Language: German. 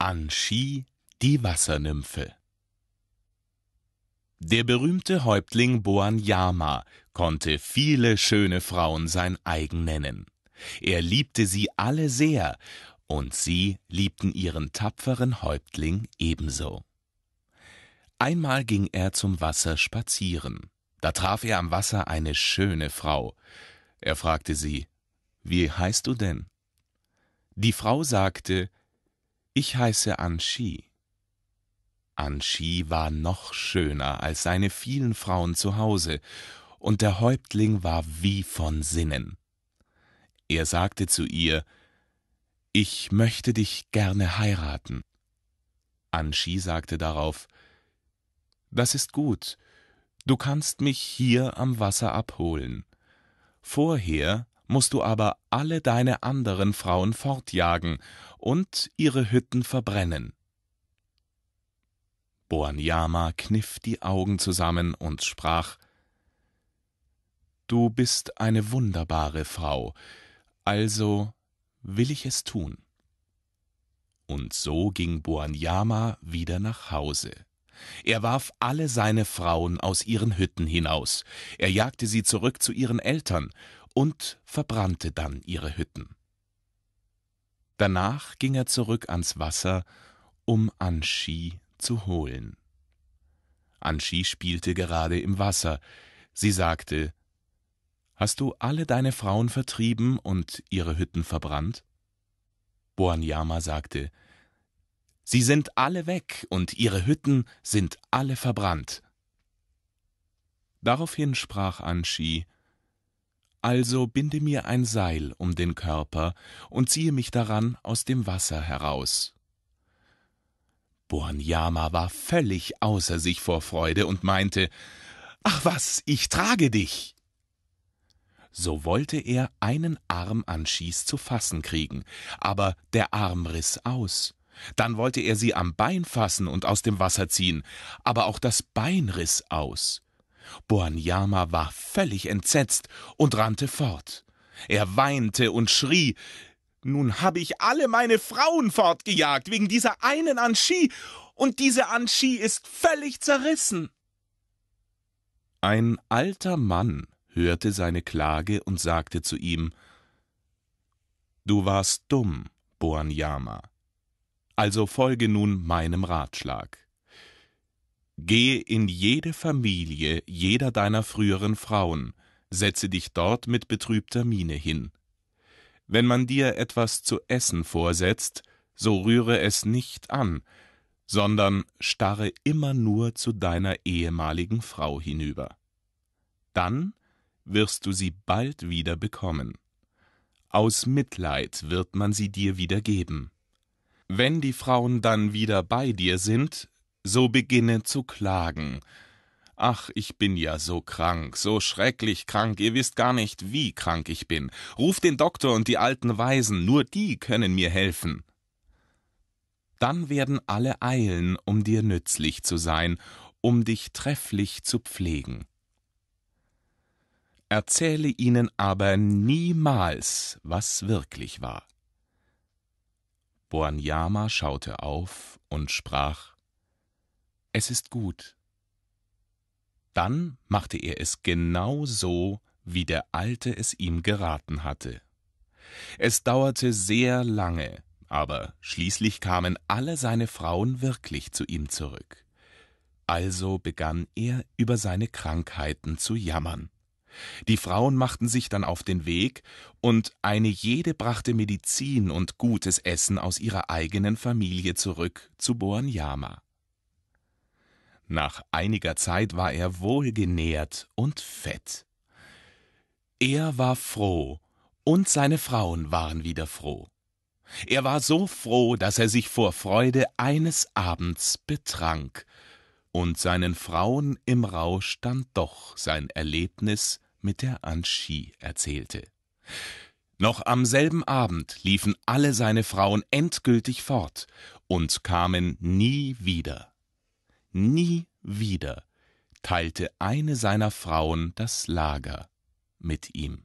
Anshi, die Wassernymphe Der berühmte Häuptling Boan Yama konnte viele schöne Frauen sein eigen nennen. Er liebte sie alle sehr, und sie liebten ihren tapferen Häuptling ebenso. Einmal ging er zum Wasser spazieren. Da traf er am Wasser eine schöne Frau. Er fragte sie, Wie heißt du denn? Die Frau sagte, ich heiße Anchi. Anchi war noch schöner als seine vielen Frauen zu Hause, und der Häuptling war wie von Sinnen. Er sagte zu ihr, ich möchte dich gerne heiraten. Anshi sagte darauf, das ist gut, du kannst mich hier am Wasser abholen. Vorher musst du aber alle deine anderen Frauen fortjagen und ihre Hütten verbrennen. Boanyama kniff die Augen zusammen und sprach Du bist eine wunderbare Frau, also will ich es tun. Und so ging Boanyama wieder nach Hause. Er warf alle seine Frauen aus ihren Hütten hinaus, er jagte sie zurück zu ihren Eltern und verbrannte dann ihre Hütten. Danach ging er zurück ans Wasser, um Anschi zu holen. Anschi spielte gerade im Wasser. Sie sagte, Hast du alle deine Frauen vertrieben und ihre Hütten verbrannt? Boanyama sagte, Sie sind alle weg und ihre Hütten sind alle verbrannt. Daraufhin sprach Anschi, also binde mir ein Seil um den Körper und ziehe mich daran aus dem Wasser heraus. Bornyama war völlig außer sich vor Freude und meinte, Ach was, ich trage dich! So wollte er einen Arm an Schieß zu fassen kriegen, aber der Arm riss aus. Dann wollte er sie am Bein fassen und aus dem Wasser ziehen, aber auch das Bein riss aus. Boanyama war völlig entsetzt und rannte fort. Er weinte und schrie, nun habe ich alle meine Frauen fortgejagt wegen dieser einen Anschi, und diese Anschi ist völlig zerrissen. Ein alter Mann hörte seine Klage und sagte zu ihm Du warst dumm, Boanyama, also folge nun meinem Ratschlag. Gehe in jede Familie jeder deiner früheren Frauen, setze dich dort mit betrübter Miene hin. Wenn man dir etwas zu essen vorsetzt, so rühre es nicht an, sondern starre immer nur zu deiner ehemaligen Frau hinüber. Dann wirst du sie bald wieder bekommen. Aus Mitleid wird man sie dir wieder geben. Wenn die Frauen dann wieder bei dir sind, so beginne zu klagen. Ach, ich bin ja so krank, so schrecklich krank, ihr wisst gar nicht, wie krank ich bin. Ruf den Doktor und die alten Weisen, nur die können mir helfen. Dann werden alle eilen, um dir nützlich zu sein, um dich trefflich zu pflegen. Erzähle ihnen aber niemals, was wirklich war. Boanyama schaute auf und sprach es ist gut. Dann machte er es genau so, wie der Alte es ihm geraten hatte. Es dauerte sehr lange, aber schließlich kamen alle seine Frauen wirklich zu ihm zurück. Also begann er über seine Krankheiten zu jammern. Die Frauen machten sich dann auf den Weg, und eine jede brachte Medizin und gutes Essen aus ihrer eigenen Familie zurück zu Boanyama. Nach einiger Zeit war er wohlgenährt und fett. Er war froh, und seine Frauen waren wieder froh. Er war so froh, dass er sich vor Freude eines Abends betrank, und seinen Frauen im Rausch dann doch sein Erlebnis mit der Anschie erzählte. Noch am selben Abend liefen alle seine Frauen endgültig fort und kamen nie wieder. Nie wieder teilte eine seiner Frauen das Lager mit ihm.